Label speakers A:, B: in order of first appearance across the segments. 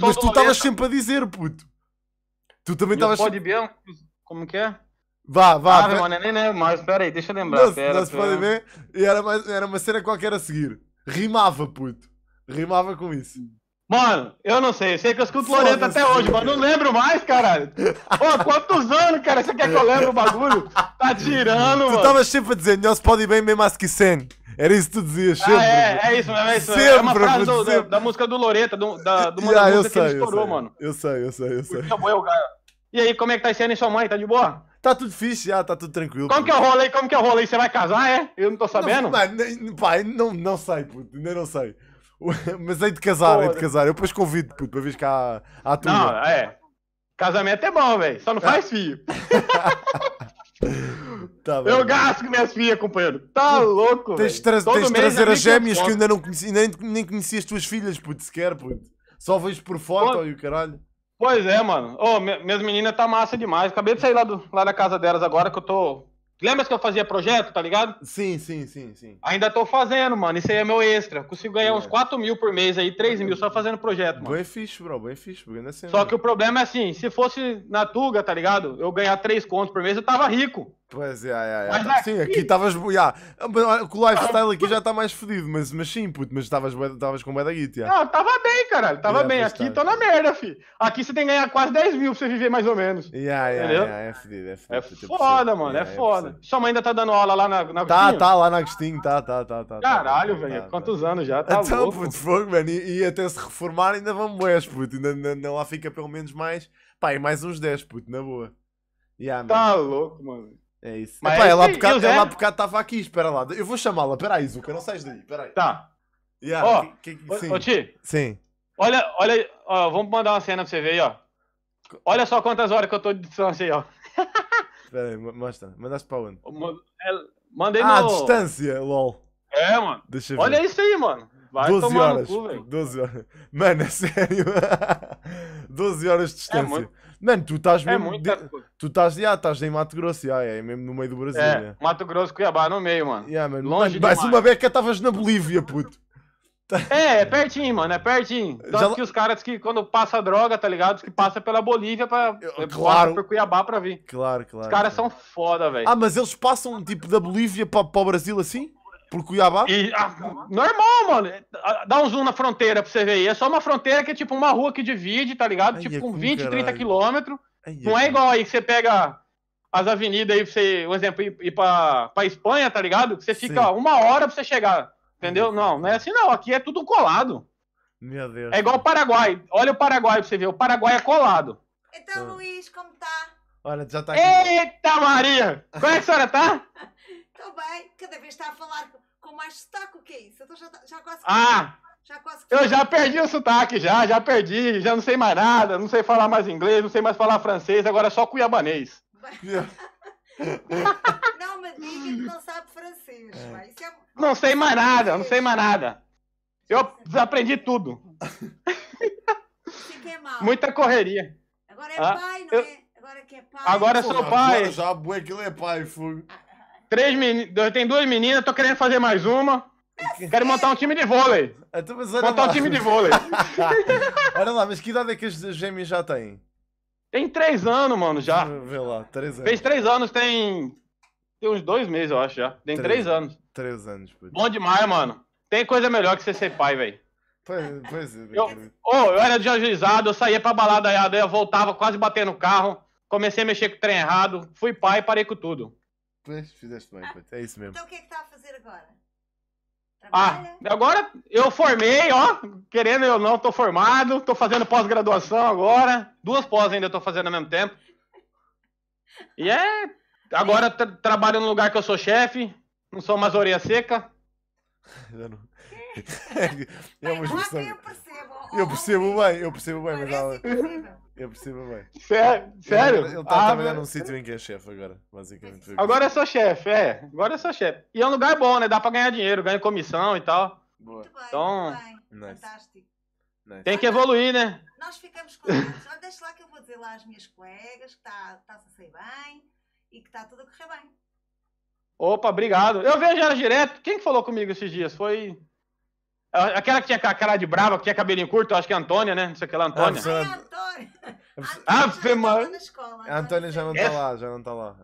A: mas tu estavas sempre a dizer, puto. Tu também estavas. Pode ver como que é? Vá, vá. Ah,
B: mano, nem, nem, mas peraí, deixa eu lembrar. Não, pera, não se pode ver.
A: E era, mais, era uma cena qualquer a seguir. Rimava, puto. Rimava com isso. Mano, eu não sei. Eu sei que eu escuto Loreto até hoje, mas não lembro mais, caralho. Pô, quantos anos, cara? Você quer que eu lembre o bagulho? Tá tirando, tu mano. Tu tava sempre dizendo, nós ir bem bem mais que sem. Era isso que tu dizia ah, sempre. Ah, é, é isso
B: mesmo, é isso é sempre, É uma frase do, da, da, música do Loreta, do, da, do uma ah, música sei, que ele estourou, mano.
A: Eu sei, eu sei, eu sei. Então,
B: eu, cara. E aí, como é que tá sendo aí, sua mãe?
A: Tá de boa? Tá tudo fixe, já, tá tudo tranquilo. Como pô. que eu é rolei? Como que eu é rolei? Você vai casar, é? Eu não tô sabendo? Não, mas, pai, não, não sei, puto, nem não sei. Mas hei de casar, Porra. hei de casar. Eu depois convido, puto, para vir cá à, à tua. Não, é. Casamento é bom, velho. Só não é. faz filho.
B: tá eu gasto com minhas filhas, companheiro. Tá louco, Tens de tra trazer é as gêmeas que eu
A: ainda não conheci, nem, nem conheci as tuas filhas, puto, sequer, puto. Só vejo por foto e o caralho. Pois é, mano. Ô, oh, minhas
B: meninas tá massa
A: demais. Acabei de
B: sair lá, do, lá da casa delas agora que eu tô Lembra que eu fazia projeto, tá ligado? Sim, sim, sim, sim. Ainda tô fazendo, mano. Isso aí é meu extra. Consigo ganhar é. uns 4 mil por mês aí, 3 mil só fazendo projeto, mano. Bem fixe,
A: bro. Bem fixe. Bem é
B: assim, só que o problema é assim, se fosse na Tuga, tá ligado? Eu ganhar 3 contos por mês, eu tava rico. Pois é, é,
A: é. Sim, aqui estavas. Yeah. O lifestyle aqui já está mais fodido, mas, mas sim, puto, mas estavas com o da guita. Yeah.
B: Não, tava bem, caralho. Tava yeah, bem. Aqui estou tá, na merda, fi. Aqui você tem que ganhar quase 10 mil para você viver mais ou menos.
A: Yeah, yeah, entendeu? Yeah, é fodido, é fodido. É, é foda, mano, é, é foda.
B: Sua mãe ainda está dando aula lá na, na Tá, tá,
A: lá na Agostinho, tá, tá, tá. tá, tá. caralho, tá, velho. Tá, quantos anos já? Tá então, louco. puto, fogo, mano E, e, até se reformar ainda vamos boés, puto. Ainda, ainda, ainda lá fica pelo menos mais. Pá, e mais uns 10, puto, na boa. Yeah, tá louco, mano. É isso. Mas, Epá, é ela, é há é bocado, José... ela há estava aqui, espera lá. Eu vou chamá-la, espera aí, Zuka, não sais daí, espera aí. Tá. Yeah, ó, oh, que, que, sim. Ô, Ti, sim. Olha,
B: olha, ó, vamos mandar uma cena pra você ver aí, ó. Olha só quantas horas que eu tô de distância aí, ó.
A: Espera aí, mostra. Mandaste pra onde?
B: Mandei ah, no... Ah, distância, lol. É, mano. Deixa eu ver. Olha isso aí, mano. Vai 12 horas. Cu,
A: 12 horas. Mano, é sério. 12 horas de é distância. É Mano, tu estás é mesmo. É muito, de... Tu estás, de estás em Mato Grosso, yeah, é mesmo no meio do Brasil. É,
B: Mato Grosso, Cuiabá, no meio, mano.
A: Yeah, mano. Longe mano, Mas uma beca estavas na Bolívia, puto. É, é pertinho, mano, é pertinho. Tanto Já...
B: que os caras que quando passa droga, tá ligado? Que passa pela Bolívia pra. claro. por Cuiabá pra vir.
A: Claro, claro. Os caras claro. são foda, velho. Ah, mas eles passam tipo da Bolívia pra, pra o Brasil assim? Por Cuiabá? E, ah, normal, mano. Dá um zoom na fronteira pra você ver aí. É só uma fronteira
B: que é tipo uma rua que divide, tá ligado? Ai, tipo é com 20, caralho. 30 quilômetros. É não é igual aí que você pega as avenidas aí, pra você, por exemplo, ir, ir pra, pra Espanha, tá ligado? Que você fica uma hora pra você chegar. Entendeu? Não, não é assim não. Aqui é tudo colado. Meu Deus. É igual o Paraguai. Olha o Paraguai pra você ver. O Paraguai é colado. Então, ah. Luiz, como tá? Olha, já tá aqui. Eita, Maria! Como é que a senhora tá?
A: também cada vez está a falar com mais sotaque. O que é isso? Então já, tá, já quase. Ah! Já quase eu já perdi o sotaque, já,
B: já perdi, já não sei mais nada, não sei falar mais inglês, não sei mais falar francês, agora é só cuiabanês. não
A: me diga que não sabe francês. É...
B: É... Não sei mais nada, não sei mais nada. Eu desaprendi tudo. é mal. Muita correria. Agora é ah, pai, não eu... é? Agora que é pai. Agora sou pai. Já, já
A: aquilo é pai, fogo. Ah,
B: Três meninas. Tem duas meninas, tô querendo fazer mais uma.
A: Quero montar um time de vôlei. montar um time de vôlei. olha lá, mas que idade é que os gêmeos já têm?
B: Tem três anos, mano, já. Vê
A: lá, três anos.
B: Fez três anos, tem. Tem uns dois meses, eu acho, já. Tem três, três anos.
A: Três anos, putz.
B: Bom demais, mano. Tem coisa melhor que você ser pai, velho.
A: Pois, é, é, eu,
B: oh, eu era ajuizado, eu saía pra balada, eu voltava quase batendo no carro, comecei a mexer com o trem errado, fui pai e parei com tudo.
A: Pois, fizeste bem, ah, é isso mesmo. Então o que é que está a fazer agora?
B: Ah, Trabalha? Ah, agora eu formei, ó, querendo ou não, estou formado, estou fazendo pós-graduação agora, duas pós ainda estou fazendo ao mesmo tempo. E é, agora tra trabalho no lugar que eu sou chefe, não sou mais orelha seca.
A: Eu não... É, é uma Eu percebo bem, eu percebo bem, mas ela... Eu percebo bem. Sério? Sério? Ele está ah, trabalhando num sítio em que é chefe agora, basicamente. Agora é
B: só chefe, é. Agora é só chefe. E é um lugar bom, né? Dá pra ganhar dinheiro, ganha comissão e tal.
A: Boa. Muito bem, então... muito bem. Nice. Fantástico. Nice. Tem que evoluir,
B: né? Nós ficamos contentes. Olha, deixa lá que eu vou dizer lá às minhas colegas que está tá a sair bem e que está tudo a correr bem. Opa, obrigado. Eu vejo ela direto. Quem falou comigo esses dias? Foi. Aquela que tinha cara de brava, que tinha cabelinho curto, eu acho que é a Antônia,
A: né? Não sei o que a Antônia. Ah, ah, ah, A Ave tá é? tá A Antônia já não está lá, já não está lá.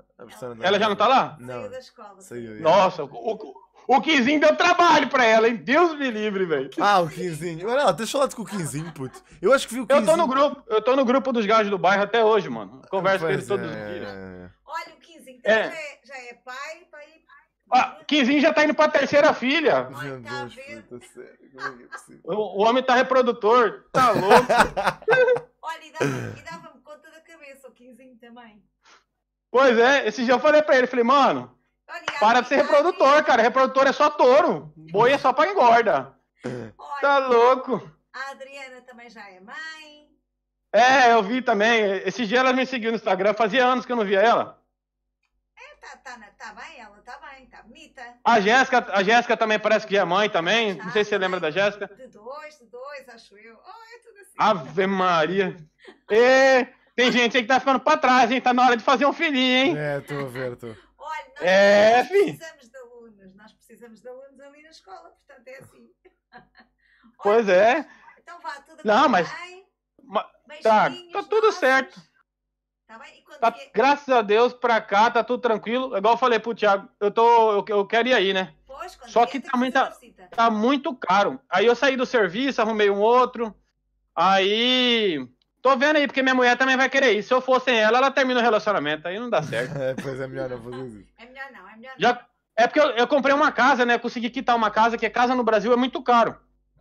A: Ela já não está lá? Não. Saiu da escola. Saiu, Nossa, o, o Quinzinho deu trabalho pra ela, hein? Deus me livre, velho. Ah, o Quinzinho. Olha, deixa eu falar com o Quinzinho, puto.
B: Eu acho que vi o Quinzinho. Eu tô no grupo, eu tô no grupo dos gajos do bairro até hoje, mano. Converso pois com ele é, todos os é.
A: dias. É. Olha, o Quinzinho
B: então é. já, já, é, pai, pai. Tá ah, Quinzinho já tá indo pra terceira filha. Meu Deus, sério.
A: Como é que é possível?
B: O, o homem tá reprodutor, tá louco. Olha, e dava-me conta da cabeça, o Quinzinho também. Pois é, esse dia eu falei pra ele, falei, mano, Olha, para de ser reprodutor, cara. Reprodutor é só touro. Boi é só pra engorda. Olha, tá louco. A Adriana também já é mãe. É, eu vi também. Esse dia ela me seguiu no Instagram. Fazia anos que eu não via ela. É, tá, tá, né, tá bem ela, tá bem, tá bonita. A Jéssica, a Jéssica também parece que é mãe também. não sei se você lembra é da Jéssica. De dois, de dois, acho eu. Ave Maria. É, tem gente aí que tá ficando pra trás, hein? Tá na hora de fazer um
A: filhinho, hein? É, tô vendo, tô. Olha, nós é, precisamos filho. de alunos,
B: nós precisamos de alunos ali na escola, portanto é assim.
A: Pois é. Olha, é. Então vá tudo Não,
B: mas, bem. Mas, tá, tá tudo certo. Tá bem? Tá, Graças a Deus, pra cá tá tudo tranquilo. Igual eu falei pro Thiago, eu, tô, eu, eu quero ir aí, né? Pois, Só que também tá, tá muito caro. Aí eu saí do serviço, arrumei um outro. Aí. Tô vendo aí, porque minha mulher também vai querer ir. Se eu fosse ela, ela termina o relacionamento. Aí não dá certo. é, pois é melhor não fazer é isso. É melhor não, é melhor não. Já, é porque eu, eu, comprei uma casa, né? Consegui quitar uma casa, que casa no Brasil é muito caro.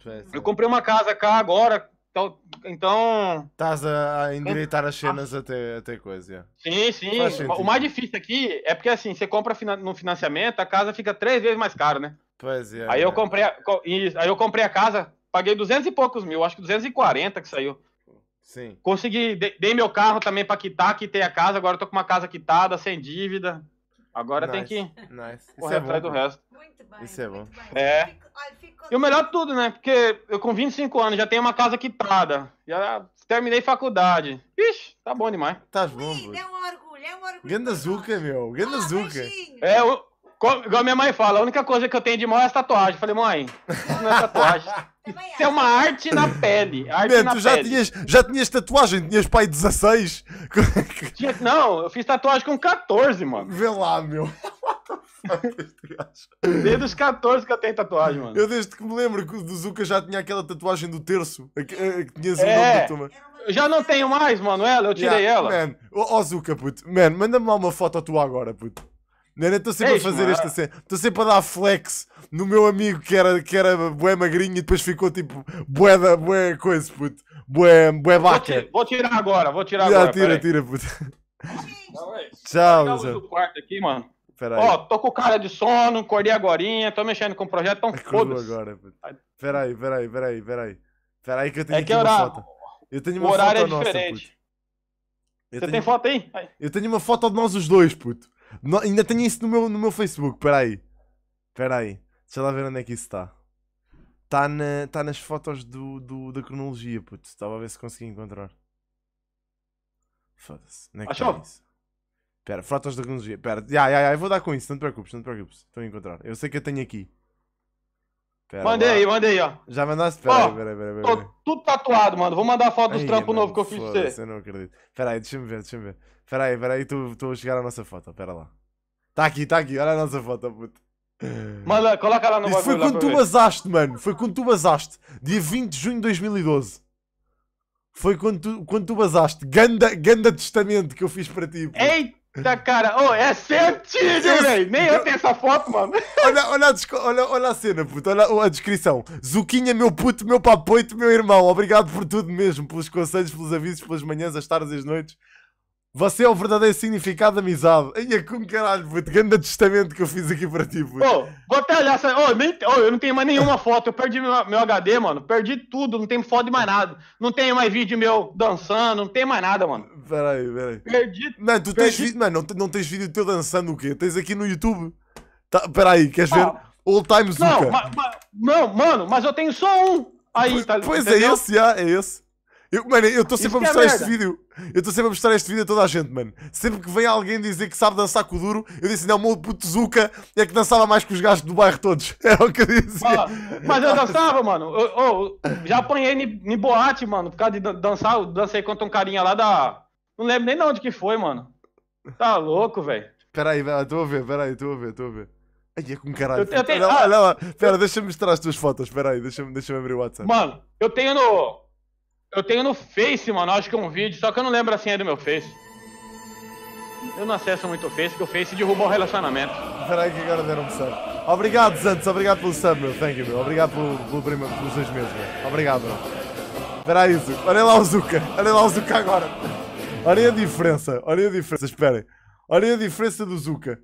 B: É, eu comprei uma casa cá agora,
A: então. Estás a endireitar as cenas ah. até, até coisa. Yeah. Sim, sim. O mais
B: difícil aqui é porque assim, você compra no financiamento, a casa fica três vezes mais cara, né? Pois é. Aí é. eu comprei a, aí eu comprei a casa Paguei 200 e poucos mil, acho que 240 que saiu. Sim. Consegui, dei meu carro também para quitar, quitei a casa, agora tô com uma casa quitada, sem dívida. Agora nice, tem que
A: nice. correr é atrás bom, do cara. resto. Muito bem. Isso é bom.
B: É. E o melhor de tudo, né? Porque eu com 25 anos já tenho uma casa quitada. Já terminei faculdade. Ixi, tá bom demais. Tá bom. Ui, é um orgulho, é um orgulho. Gandazuca, meu. Gandazuca. Ah, é, o, igual minha mãe fala, a única coisa que eu tenho de mal é a tatuagem. Falei, mãe, isso não é tatuagem. Isso é uma arte na pele. Arte Man, na tu já, pele. Tinhas,
A: já tinhas tatuagem, tinhas pai 16. Tinha, não, eu fiz tatuagem com 14, mano. Vê lá, meu. Desde os 14 que eu tenho tatuagem, mano. Eu desde que me lembro que o Zuka já tinha aquela tatuagem do terço. Que, que tinhas é. o nome eu já não tenho mais, mano, ela, eu tirei yeah, ela. Man, ó Zuka, puto, man, manda-me lá uma foto tua agora, puto. Não estou sempre a é fazer é? esta cena. Estou sempre a dar flex no meu amigo que era, que era bué magrinho e depois ficou tipo bué da bué coisa, puto. Bué, bué vaca. Vou,
B: vou tirar agora, vou tirar Já, agora. Tira, tira,
A: puto. É Tchau, Tchau.
B: quarto aqui, mano. Ó, tô com cara de sono, acordei agorinha, tô mexendo com
A: o projeto, tão foda agora, puto. Peraí, peraí, peraí, peraí. Peraí que eu tenho é que aqui horário, foto. Eu tenho uma foto diferente. Você tem foto aí? Eu tenho uma foto de nós os dois, puto ainda tenho isso no meu, no meu Facebook, peraí. Peraí. Deixa lá ver onde é que isso está. Está na, tá nas fotos do, do, da cronologia, puto. Estava a ver se consegui encontrar. Foda-se. Onde é que Achou? isso? Pera, fotos da cronologia. Pera, já, já, já, eu vou dar com isso. Não te preocupes, não te preocupes. Estou a encontrar. Eu sei que eu tenho aqui. Pera, mandei aí, mandei aí, ó. Já mandaste? Peraí, oh, peraí, peraí, peraí. Tô
B: tudo tatuado, mano. Vou mandar a foto dos trampos novos que eu fiz de você. Eu não
A: acredito. Peraí, deixa-me ver, deixa-me ver. Peraí, peraí, tu a chegar à nossa foto, pera lá. tá aqui, tá aqui, olha a nossa foto, puto. Mano, coloca lá no Isso foi quando tu basaste, mano. Foi quando tu basaste. Dia 20 de junho de 2012. Foi quando tu, quando tu basaste. Ganda, ganda testamento que eu fiz para ti. Puto. Tá, cara, oh, é certinho, velho. Nem eu tenho essa foto, mano. Olha, olha, a, olha, olha a cena, puto. Olha a descrição. Zuquinha, meu puto, meu papoito, meu irmão. Obrigado por tudo mesmo. Pelos conselhos, pelos avisos, pelas manhãs, as tardes, as noites. Você é o verdadeiro significado da amizade. Ai, é com caralho, puto. Grande testamento que eu fiz aqui para ti, puto. Oh, vou até olhar essa. Oh,
B: nem... oh, eu não tenho mais nenhuma foto. Eu perdi meu, meu HD, mano. Perdi tudo. Não tem foto de mais nada. Não tem mais vídeo meu dançando. Não tem mais nada, mano.
A: Peraí, peraí. Perdi. Não, tu perdi... tens vídeo. Mano, não, não tens vídeo teu dançando o quê? Tens aqui no YouTube. Tá, peraí, queres ah, ver? Old Time Zuka. Não, ma, ma... não, mano, mas eu tenho só um. Aí, tá Pois é entendeu? Ah, é esse, já, é esse. Eu, mano, eu estou sempre a é mostrar é este vídeo. Eu estou sempre a mostrar este vídeo a toda a gente, mano. Sempre que vem alguém dizer que sabe dançar com o duro, eu disse: não, o meu puto Zuka é que dançava mais que os gajos do bairro todos. é o que eu dizia. Ah, mas eu dançava, mano. Eu, eu, já apanhei em boate, mano,
B: por causa de dançar. Eu dancei contra um carinha lá da. Não lembro nem de onde que foi, mano. Tá
A: louco, velho. Peraí, velho, estou a ver, peraí, estou a ver, estou a ver. Ai, é com caralho. Eu, eu tenho... Olha lá, olha ah! lá. Pera, deixa-me mostrar as tuas fotos. Peraí, deixa-me deixa abrir o WhatsApp. Mano,
B: eu tenho no. Eu tenho no Face, mano, acho que é um vídeo, só que eu não lembro a senha do meu Face. Eu não acesso muito o Face, porque o Face derruba o relacionamento.
A: Peraí que agora deram um sub. Obrigado, Santos, obrigado pelo sub, meu. Thank you, meu. Obrigado pelo, pelo primo, pelos dois meses, meu. Obrigado, meu. Peraí, Zuka. Olha lá o Zuka. Olha lá o Zuka agora. Olha a diferença. Olha a diferença. Esperem. Olha a diferença do Zuka.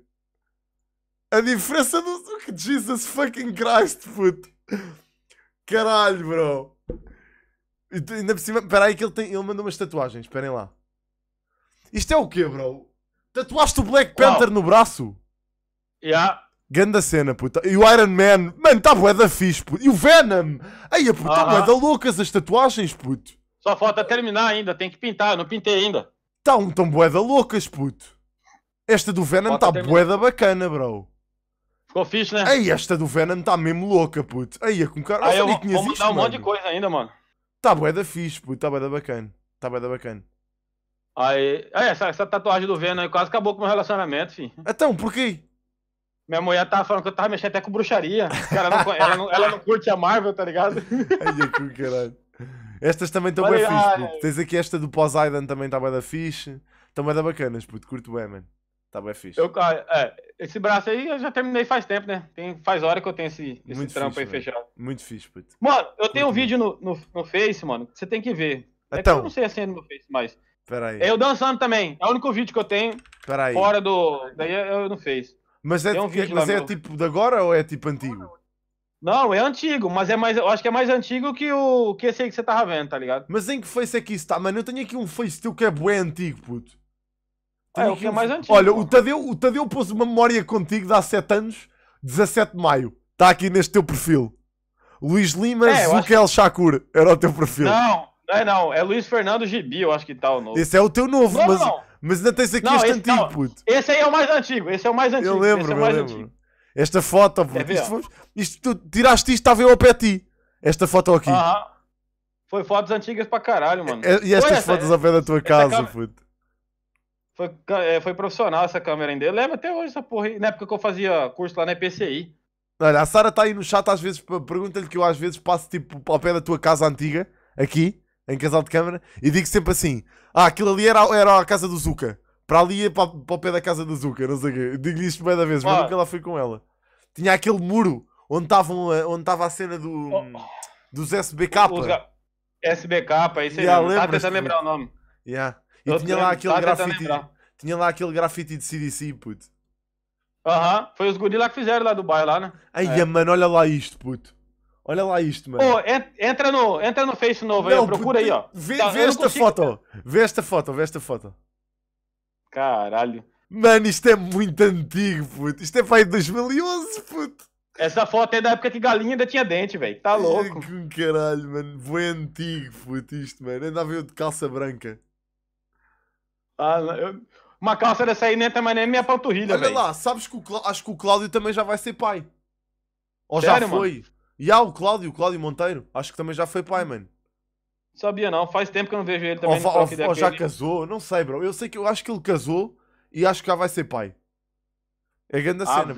A: A diferença do Zuka. Jesus fucking Christ, puto. Caralho, bro. Ainda por cima, peraí aí que ele, tem, ele mandou umas tatuagens, esperem lá. Isto é o quê, bro? Tatuaste o Black Panther no braço? Ya. Yeah. Ganda cena, puta. E o Iron Man, mano, tá bué da fixe, puto. E o Venom. Aí, puta, uh tá -huh. bué da loucas as tatuagens, puto. Só falta terminar ainda, tem que pintar, não pintei ainda. Tão, tá tão bué da loucas, puto. Esta do Venom falta tá terminar. bué da bacana, bro. Ficou fixe, né? Aí, esta do Venom tá mesmo louca, puto. Aí, com cara... Aí, eu, vou mandar isto, um mano. monte de
B: coisa ainda, mano.
A: Está bué da fixe, puto. Está bué da bacana. Está bué da bacana.
B: Aí, aí essa, essa tatuagem do Venom aí quase acabou
A: com o meu relacionamento, filho. Então, porquê? Minha mulher tava falando que eu tava mexendo até com bruxaria.
B: Cara, ela, não, ela, não, ela não curte a Marvel, tá ligado?
A: Ai, que é caralho. Estas também estão bem fixe, puto. Tens aqui esta do Poseidon também está bem da fixe. Estão bem da bacanas, puto. Curto bem, mano. Está bem fixe.
B: Eu, ah, é, esse braço aí eu já terminei faz tempo, né? Tem, faz hora que eu tenho esse, esse Muito trampo aí fechado.
A: Muito fixe, puto.
B: Mano, eu tenho um vídeo no, no, no, Face, mano, que você tem que ver. Então, é que eu então. não sei a cena no Face, mas. Peraí. É eu dançando também. É o único vídeo que eu tenho. Peraí. Fora do. Daí é eu não fiz.
A: Mas é, um vídeo, mas é tipo de agora ou é tipo antigo?
B: Não, é antigo, mas é mais. Eu acho que é mais antigo que o que esse aí que você tava vendo, tá ligado? Mas em
A: que face é que isso está, mano? Eu tenho aqui um face teu que é bué antigo, puto.
B: Ah, é o que é mais antigo. Olha, o
A: Tadeu, o Tadeu pôs uma memória contigo de há 7 anos, 17 de maio. Está aqui neste teu perfil. Luís Lima, é, Zukel que... Shakur. Era o teu perfil. Não,
B: não é não. É Luís Fernando Gibi, eu acho que está o novo. Esse é o teu novo, não, mas, não.
A: mas ainda tens aqui não, este esse, antigo, não. puto. Esse aí é o mais antigo, esse é o mais antigo. É eu lembro, é eu lembro. Antigo. Esta foto, puto. isto, foi, isto, tu tiraste isto, estava eu ao pé de ti. Esta foto aqui. Uh -huh.
B: Foi fotos antigas pra caralho, mano. É, e, e estas essa, fotos é ao pé
A: da tua casa, câmera, puto.
B: Foi, é, foi profissional essa câmera ainda. Eu lembro até hoje essa porra aí, na época que eu fazia curso lá na EPCI.
A: Olha, a Sara está aí no chat às vezes, pergunta-lhe que eu às vezes passo tipo ao pé da tua casa antiga, aqui, em casal de câmara, e digo sempre assim: Ah, aquilo ali era, era a casa do Zuka. Para ali ia é para, para o pé da casa do Zuka, não sei o quê. Digo-lhe isto bem da vez, mas nunca lá fui com ela. Tinha aquele muro onde eh, estava onde a cena do, oh. dos SBK. Os,
B: SBK, isso aí. Yeah, tá tentando lembrar o nome.
A: Yeah. E eu tinha lá, aquele grafite, tinha lá aquele grafite de CDC, puto.
B: Aham, uh -huh. foi os guri lá que fizeram lá do bairro lá, né? aí é.
A: mano, olha lá isto, puto. Olha lá isto, mano.
B: entra, no, entra no Face novo não, aí, procura aí, ó. Vê, tá, vê esta consigo...
A: foto, vê esta foto, vê esta foto. Caralho. Mano, isto é muito antigo, puto. Isto é para aí 2011, puto. Essa foto é da época que galinha ainda tinha dente, velho. Tá é louco. Que caralho, mano. Foi antigo, puto, isto, mano. Ainda veio de calça branca. Ah, eu... Uma calça dessa aí nem é também nem minha é panturrilha, velho. Olha lá, sabes que o Cláudio, acho que o Cláudio também já vai ser pai. Ou Sério, já foi. Mano? E há o Cláudio, o Cláudio Monteiro, acho que também já foi pai, mano. Sabia não,
B: faz tempo que eu não vejo ele também. Ou, ou, ou já
A: casou, não sei, bro. Eu sei que eu acho que ele casou e acho que já vai ser pai. É grande a cena,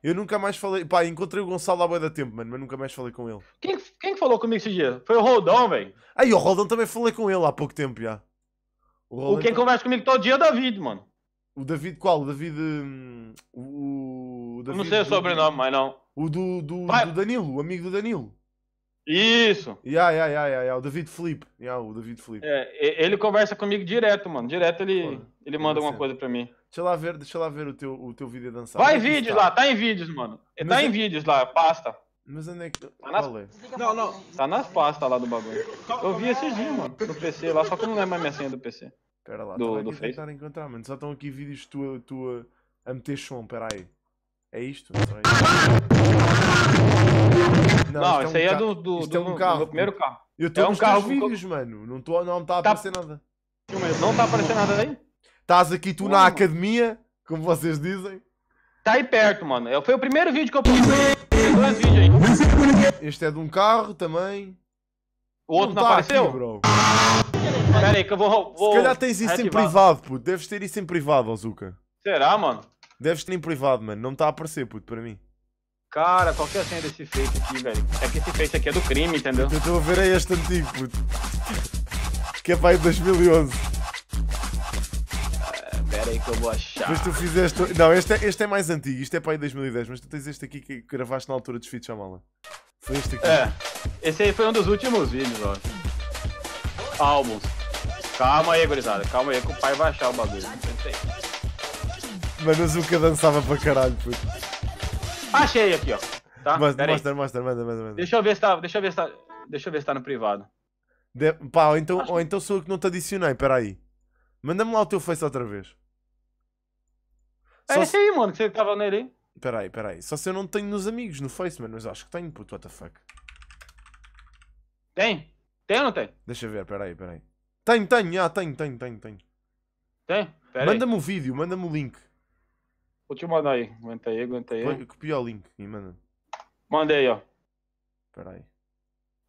A: Eu nunca mais falei. Pá, encontrei o Gonçalo há boia da tempo, mano, mas nunca mais falei com ele. Quem, quem falou comigo esse dia? Foi o Roldão, velho. Aí, o Roldão também falei com ele há pouco tempo já. O, quem conversa é comigo todo dia é o David, mano. O David qual? O David. Hum, o, o David não sei o sobrenome, mas não. O do, do, do, Danilo, o amigo do Danilo. Isso. Yeah, yeah, yeah, yeah, yeah. o David Felipe. Yeah, o David Felipe.
B: É, ele conversa comigo direto, mano. Direto ele, Pô, ele manda uma coisa pra mim. Deixa lá
A: ver, deixa lá ver o teu, o teu vídeo dançar. Vai em é vídeos lá,
B: tá em vídeos, mano. Tá mas tá é... em vídeos lá, basta. Mas
A: onde é que. Tá nas...
B: Qual é? Não, não. Tá nas pastas lá do bagulho.
A: Eu vi esses dias, mano.
B: No PC lá, só que eu não lembro mais minha senha do PC. Pera lá, do, do a tentar
A: encontrar, mano. Só estão aqui vídeos tua, tua a meter som, pera aí. É isto? Não, não isso é aí é do, do, é do, é um carro. primeiro carro. Eu estou é um carro vídeos, mano. Não está não tá a tá aparecer nada. Não está a aparecer nada aí? Estás aqui tu na academia, como vocês dizem. Tá aí perto, mano. Foi o primeiro vídeo que eu postei. Tem dois vídeos aí. Este é de um carro também. O outro não, não tá apareceu? Aqui, bro. Pera aí que eu vou, vou... Se calhar tens isso em privado, puto. Deves ter isso em privado, Azuka. Será, mano? Deves ter em privado, mano. Não está a aparecer, puto, para mim.
B: Cara, qual que é a senha desse face aqui, velho? É que esse face aqui é do crime, entendeu? Eu estou a ver é este
A: antigo, puto. Acho que é para 2011 que é que eu vou achar. Mas tu fizeste. Não, este é, este é mais antigo, isto é para aí 2010, mas tu tens este aqui que gravaste na altura dos Fit Chamala. Foi este aqui. É, esse aí foi um dos últimos vídeos, ó.
B: Álbuns. Calma aí, gurizada, calma aí que o pai vai achar o bagulho. É
A: Mano, o Zuka dançava pra caralho, puto.
B: Achei aqui, ó. Tá? Mostra, mostra,
A: mostra, manda, manda,
B: Deixa eu ver se tá. Deixa eu ver se tá. Deixa eu ver se tá no privado.
A: De... Pá, ou então, ou então sou eu que não te adicionei, peraí. Manda-me lá o teu face outra vez é isso aí, mano, que você tava nele aí. Peraí, peraí. Só se eu não tenho nos amigos no Face, mano, mas acho que tenho, puto, what the fuck. Tem? Tem ou não tem? Deixa ver, peraí, peraí. Tenho, tenho, ah, tenho, tenho, tenho, tenho. Tem? Manda-me o um vídeo, manda-me o um link.
B: Vou-te mandar aí, aguenta aí, aguenta aí.
A: Copia o link e manda. Manda aí, ó. Peraí.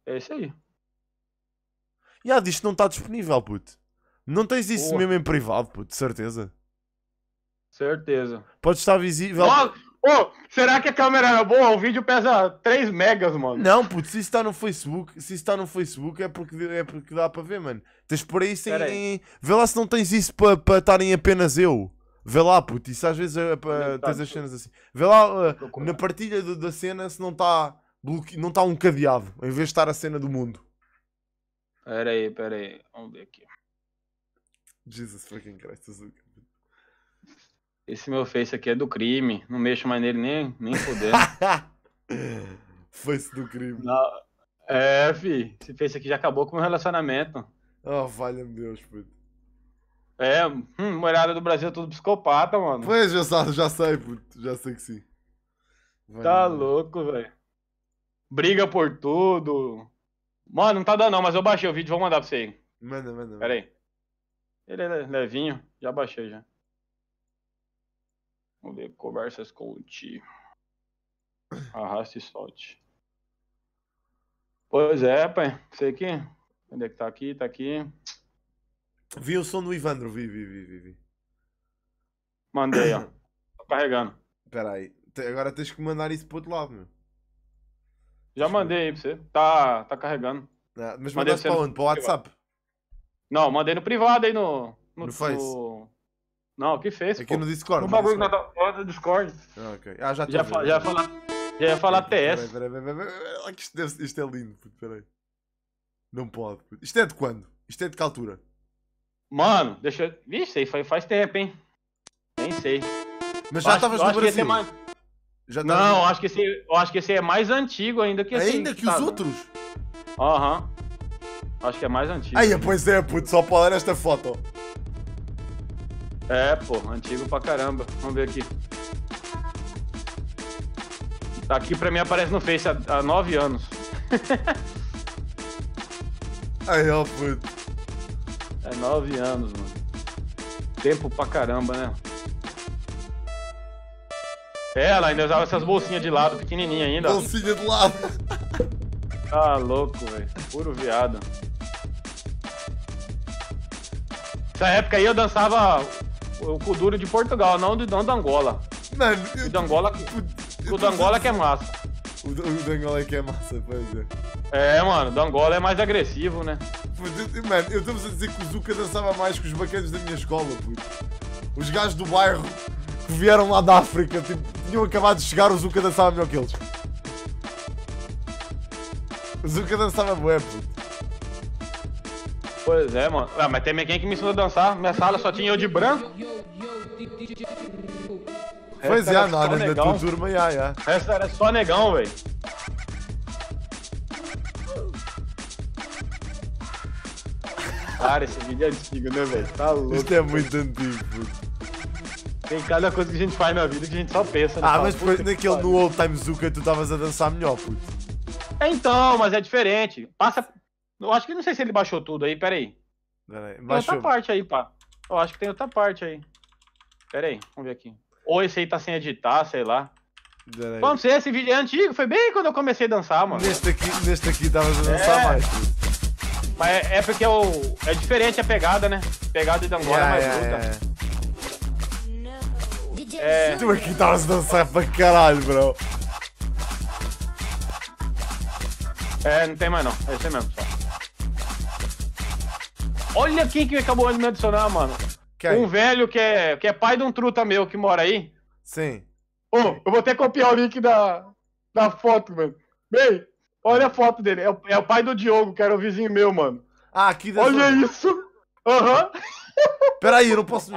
A: É isso aí. Ya, yeah, diz que não está disponível, puto. Não tens isso mesmo em privado, puto, de certeza.
B: Certeza.
A: Pode estar visível. oh, será que a câmera é boa? O vídeo pesa 3 megas, mano. Não, putz, se está no Facebook, se está no Facebook é porque, é porque dá para ver, mano. Tens por aí sem em. Vê lá se não tens isso para pa estarem apenas eu. Vê lá, puto, isso às vezes é pra, tá, tens as cenas assim. Vê lá uh, na partilha do, da cena se não está bloque... não está um cadeado, em vez de estar a cena do mundo. Pera aí, pera aí, vamos ver aqui. Jesus fucking Christ, Azuka.
B: Esse meu Face aqui é do crime, não mexo mais nele nem, nem poder.
A: face do crime.
B: Não. É, fi, esse Face aqui já acabou com o meu relacionamento. Ah, oh, valha Deus, puto. É, hum, do Brasil é tudo psicopata, mano.
A: Pois, Gessardo, já sai, puto. Já sei que sim.
B: tá mano. louco, velho. Briga por tudo. Mano, não tá dando não, mas eu baixei o vídeo, vou mandar pra você aí.
A: Manda, manda. Pera
B: aí. Ele é levinho, já baixei já. Vamos ver, conversas com o Ti.
A: Arrasta e solte.
B: Pois é, pai. Você aqui? Onde é que tá aqui? Tá aqui.
A: Vi o som do Ivandro, vi, vi, vi, vi. Mandei, ó. Tô carregando. Peraí. Agora tens que mandar isso pro outro lado, meu.
B: Já mandei aí pra você. Tá, tá
A: carregando. Ah, mas mandaste para onde? Para o WhatsApp?
B: Não, mandei no privado aí no... No, no Face. No... Não, que fez, Aqui pô. no Discord. No bagulho que nós tava
A: falando do Discord.
B: Ah, ok. Ah, já tô já, já ia falar,
A: já ia falar TS. Peraí, peraí, peraí, peraí. Isto, deve, isto é lindo, puto, peraí. Não pode. Puto. Isto é de quando? Isto é de que altura? Mano, deixa eu... Vixe, aí faz, tempo, hein? Nem sei.
B: Mas já estavas no Brasil? Mais... Já tava... Não, acho que, esse, eu acho que esse é mais antigo ainda que esse. Assim, ainda assim, que os outros? Aham. Acho que é mais antigo. Aí, pois
A: é, puto, só para olhar esta foto.
B: É, pô, antigo pra caramba. Vamos ver aqui. Tá aqui pra mim aparece no Face há, há nove anos. Aí, ó, puto. É nove anos, mano. Tempo pra caramba, né? É, ela ainda usava essas bolsinhas de lado, pequenininha ainda. Bolsinha de lado. Tá louco, velho. Puro viado. Nessa época aí eu dançava o cu duro de Portugal, não, do não da Angola. Mano, eu, o da Angola, o, o Angola que é massa.
A: O, o da Angola é que é massa, pois é. É, mano, o da Angola é mais agressivo, né? mano, eu estou a dizer que o Zuka dançava mais que os baqueiros da minha escola, puto. Os gajos do bairro que vieram lá da África, tipo, tinham acabado de chegar, o Zuka dançava melhor que eles. O Zuka dançava bué, puto.
B: Pois é, mano. Ah, mas tem quem que me ensinou a dançar? Minha sala só tinha eu de branco. Pois é, na hora da tua e ai, ia. Essa era só negão, velho. Cara, esse vídeo é antigo, né, velho? Tá louco. Isso é
A: né? muito antigo, Tem cada
B: coisa que a gente faz na vida que a gente só pensa. Né? Ah, fala, mas foi naquele no Old
A: Time Zuka tu tava a dançar melhor, puto. É então,
B: mas é diferente. Passa, eu acho que não sei se ele baixou tudo aí, peraí.
A: Pera tem outra parte
B: aí, pá. Eu acho que tem outra parte aí. Peraí, vamos ver aqui. Ou esse aí tá sem editar, sei lá. Peraí. Bom, sei, esse vídeo é antigo, foi bem quando eu comecei a dançar, mano. Neste
A: aqui, neste aqui dava pra dançar é... mais.
B: Mas é, é porque o... é diferente a pegada, né? Pegada de Dangola yeah, é mais yeah, é, é, bruta. É. Tu aqui tava a
A: dançar pra caralho, bro. É,
B: não tem mais não. É esse mesmo, pessoal. Olha quem que acabou de me adicionar, mano. Um velho que é, que é pai de um truta meu que mora aí. Sim. Ô, oh, eu vou até copiar o link da, da foto, mano. Bem, olha a foto dele. É o, é o pai do Diogo, que era o vizinho meu, mano. Ah, aqui Olha
A: isso! Aham. Uhum. Peraí, não posso.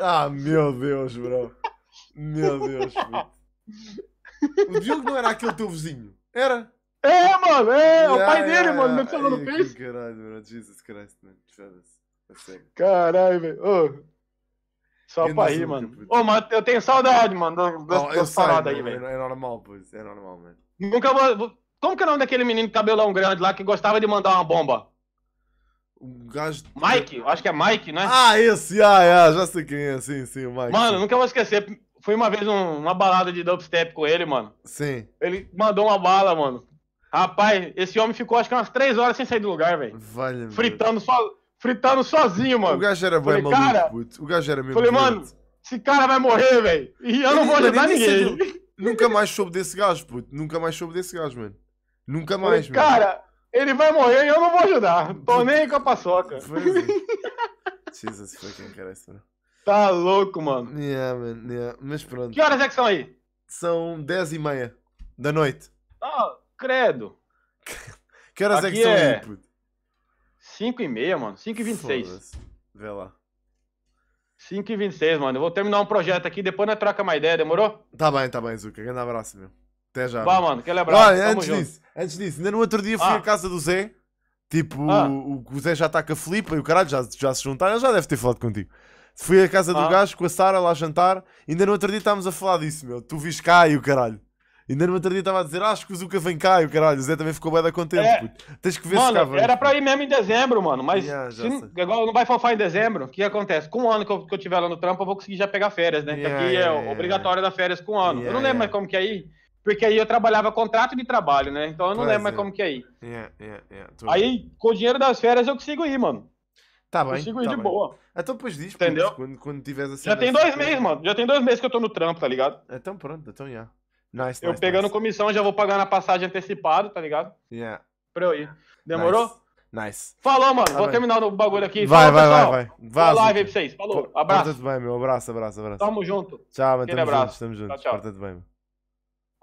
A: Ah, meu Deus, bro. Meu Deus, bro. O Diogo não era aquele teu vizinho? Era? É, mano, é, é o pai dele, mano, yeah. no peixe. Caralho, mano, Jesus Christ, mano, foda-se. Caralho, velho. Só eu pra rir, mano. Ô, oh,
B: mas eu tenho saudade, mano, das, não, paradas aí, é velho.
A: É normal, pois, é normal, mano. Nunca
B: vou. Como que é o nome daquele menino cabelão grande lá que gostava de mandar uma bomba?
A: Um gajo.
B: Mike, acho que é Mike, né?
A: Ah, esse, ah, é, ah, já sei quem é, sim, sim, o Mike. Mano, nunca
B: vou esquecer. Fui uma vez numa uma balada de dubstep com ele, mano. Sim. Ele mandou uma bala, mano. Rapaz, esse homem ficou acho que umas três horas sem sair do lugar, velho. Vale, fritando, so,
A: fritando sozinho, mano. O gajo era bem maluco, cara, puto. O gajo era meu Falei, mano, esse cara vai morrer, velho. E eu não vou ajudar ninguém. Nunca mais soube desse gajo, puto. Nunca mais soube desse gajo, mano. Nunca mais, Falei, mano. Cara,
B: ele vai morrer e eu não vou ajudar.
A: Tô nem com a paçoca. É. Jesus fucking Christ, mano. Tá louco, mano. Yeah, man, yeah. Mas pronto. Que horas é que são aí? São dez e meia da noite. Ah... Credo. que horas Aqui é que são é... input? 5 e meia, mano.
B: 5 e 26. Vê lá. 5 e 26, mano. Eu vou terminar um projeto aqui,
A: depois nós troca uma ideia, demorou? Tá bem, tá bem, Zuka. Grande abraço, meu. Até já. Vá, mano, aquele abraço. Olha, antes junto. disso, antes disso, ainda no outro dia fui ah. à casa do Zé. Tipo, ah. o, o Zé já está com a Flipa e o caralho já, já se juntaram. Ele já deve ter falado contigo. Fui à casa ah. do gajo com a Sara lá jantar. Ainda no outro dia estávamos a falar disso, meu. Tu vis cá e o caralho. Ainda no outro dia estava a dizer, ah, acho que o Zuka vem cá e o caralho, o Zé também ficou bem da contente. É... Tens que ver mano, se cá Era para ir
B: mesmo em dezembro, mano, mas yeah, se, agora não vai fofar em dezembro, o que acontece? Com o um ano que eu, que eu, tiver lá no trampo, eu vou conseguir já pegar férias, né? Yeah, aqui é yeah, é obrigatório da férias com o um ano. eu não lembro mais como que é aí. Porque aí eu trabalhava contrato de trabalho, né? Então eu não pois lembro mais é. como que é aí. Aí, com o dinheiro das férias, eu consigo ir, mano.
A: Tá bem. Consigo ir tá de boa. Então depois diz, entendeu? Quando, quando assim. Já tem dois meses,
B: mano. Já tem dois meses que eu tô no trampo, tá ligado? Então pronto, então já. Nice, eu pegando nice. comissão, já vou pagar na passagem antecipada, tá ligado? Yeah. Pra eu ir. Demorou?
A: Nice. nice. Falou, mano. Tá vou bem. terminar
B: o bagulho aqui. Vai, Falou, vai, vai, vai. live aí pra vocês. Falou. Abraço.
A: Tudo bem, meu. Abraço, abraço, abraço. Tamo junto. Tchau, mano. Tamo abraço. junto. Tamo junto. Tchau, tchau. porta bem, meu.